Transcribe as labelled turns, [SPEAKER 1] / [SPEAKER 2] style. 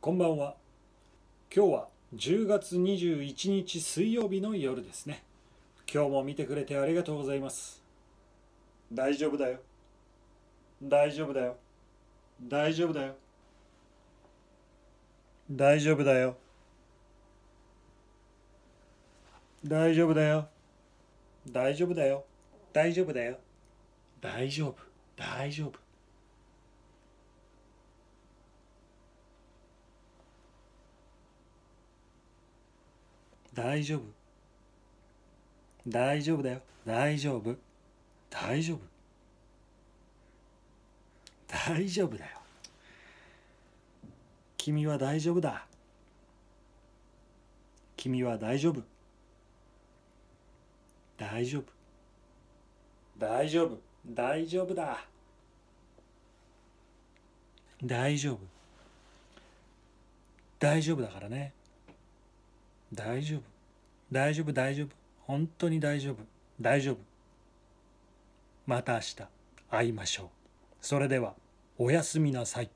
[SPEAKER 1] こんばんは。今日は10月21日水曜日の夜ですね。今日も見てくれてありがとうございます。大丈夫だよ。大丈夫だよ。大丈夫だよ。大丈夫だよ。大丈夫だよ。大丈夫だよ。大丈夫だよ。大丈夫。大丈夫。大丈夫大丈夫だよ大丈夫大丈夫大丈夫だよ君は大丈夫だ君は大丈夫大丈夫大丈夫大丈夫だ大丈夫大丈夫だからね大丈夫大丈夫大丈夫本当に大丈夫大丈夫また明日会いましょうそれではおやすみなさい